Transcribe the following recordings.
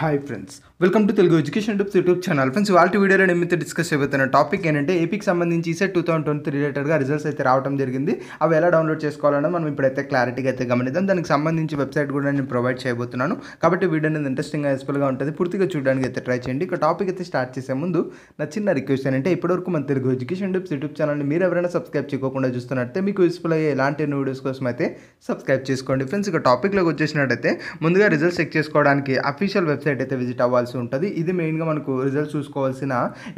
hi friends welcome to Telugu education YouTube YouTube channel friends వాళ్ళ వీడియోలో నేను మీతో డిస్కస్ చేయబోతున్న టాపిక్ ఏంటంటే ఏపీకి సంబంధించి ఇసే టూ థౌసండ్ ట్వంటీ రిలేటెడ్గా రిజల్ట్స్ అయితే రావడం జరిగింది అవి ఎలా డౌన్లోడ్ చేసుకోవాలన్నా మనం ఇప్పుడైతే క్లారిటీగా అయితే గమనిద్దాం దానికి సంబంధించి వెబ్సైట్ కూడా నేను ప్రొవైడ్ చేయబోతున్నాను కాబట్టి వీడియో అనేది ఇంట్రెస్టింగ్గా యూస్ఫుల్గా ఉంటుంది పూర్తిగా చూడడానికి అయితే ట్రై చేయండి ఇక టాపిక్ అయితే స్టార్ట్ చేసే ముందు నా చిన్న రిక్వెస్ట్ ఏంటంటే ఇప్పటివరకు మన తెలుగు ఎడ్యుకేషన్ యూట్యూబ్ యూట్యూబ్ ఛానల్ని మీరు ఎవరైనా సబ్స్క్రైబ్ చేయకుండా చూస్తున్నట్టే మీకు యూస్ఫుల్ అయ్యే ఎలాంటి వీడియోస్ కోసం అయితే సబ్స్క్రైబ్ చేసుకోండి ఫ్రెండ్స్ ఇక టాపిక్లోకి వచ్చేసినట్టయితే ముందుగా రిజల్ట్స్ చెక్ చేసుకోవడానికి అఫీషియల్ వెబ్సైట్ వెబ్సైట్ అయితే విజిట్ అవ్వాల్సి ఉంటుంది ఇది మెయిన్గా మనకు రిజల్ట్ చూసుకోవాల్సిన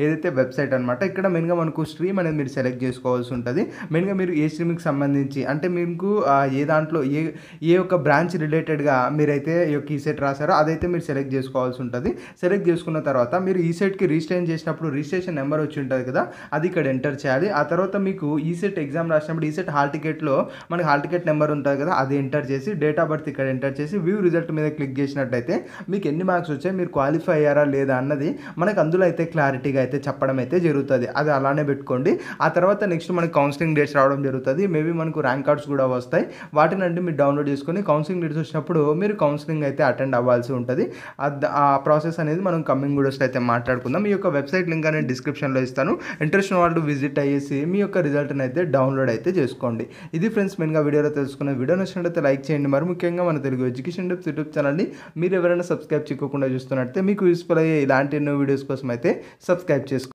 ఏదైతే వెబ్సైట్ అనమాట ఇక్కడ మెయిన్గా మనకు స్ట్రీమ్ అనేది మీరు సెలెక్ట్ చేసుకోవాల్సి ఉంటుంది మెయిన్గా మీరు ఏ స్ట్రీమ్కి సంబంధించి అంటే మీకు ఏ దాంట్లో ఏ ఏ ఒక బ్రాంచ్ రిలేటెడ్గా మీరైతే ఈ యొక్క ఈసెట్ రాశారో అదైతే మీరు సెలెక్ట్ చేసుకోవాల్సి ఉంటుంది సెలెక్ట్ చేసుకున్న తర్వాత మీరు ఈ సైట్కి రిజిస్ట్రేషన్ చేసినప్పుడు రిజిస్ట్రేషన్ నెంబర్ వచ్చి ఉంటుంది కదా అది ఇక్కడ ఎంటర్ చేయాలి ఆ తర్వాత మీకు ఈసెట్ ఎగ్జామ్ రాసినప్పుడు ఈసెట్ హాల్ టికెట్లో మనకి హాల్ టికెట్ నెంబర్ ఉంటుంది కదా అది ఎంటర్ చేసి డేట్ ఆఫ్ బర్త్ ఇక్కడ ఎంటర్ చేసి వ్యూ రిజల్ట్ మీద క్లిక్ చేసినట్టయితే మీకు ఎన్ని మార్క్స్ మార్క్స్ వచ్చాయి మీరు క్వాలిఫై అయ్యారా లేదా అన్నది మనకు అందులో అయితే క్లారిటీగా అయితే చెప్పడం అయితే జరుగుతుంది అది అలానే పెట్టుకోండి ఆ తర్వాత నెక్స్ట్ మనకి కౌన్సిలింగ్ డేట్స్ రావడం జరుగుతుంది మేబీ మనకు ర్యాంక్ కార్డ్స్ కూడా వస్తాయి వాటిని అంటే మీరు డౌన్లోడ్ చేసుకొని కౌన్సిలింగ్ డేట్స్ వచ్చినప్పుడు మీరు కౌన్సిలింగ్ అయితే అటెండ్ అవ్వాల్సి ఉంటుంది ఆ ప్రాసెస్ అనేది మనం కమింగ్ వీడియోస్లో అయితే మాట్లాడుకుందాం మీ యొక్క వెబ్సైట్ లింక్ అనేది డిస్క్రిప్షన్లో ఇస్తాను ఇంట్రెస్ట్ వాళ్ళు విజిట్ అయ్యేసి మీ యొక్క రిజల్ట్ని అయితే డౌన్లోడ్ అయితే చేసుకోండి ఇది ఫ్రెండ్స్ మెయిన్గా వీడియోలో తెలుసుకున్న వీడియో నచ్చినట్లయితే లైక్ చేయండి మరి ముఖ్యంగా మన తెలుగు ఎడ్యుకేషన్ యూట్యూబ్ ఛానల్ని మీరు ఎవరైనా సబ్స్క్రైబ్ చేయకపోతే కొండే చూస్తున్నట్తే మీకు యూస్ఫుల్ అయ్యే ఇలాంటి న్యూ వీడియోస్ కోసం అయితే సబ్స్క్రైబ్ చే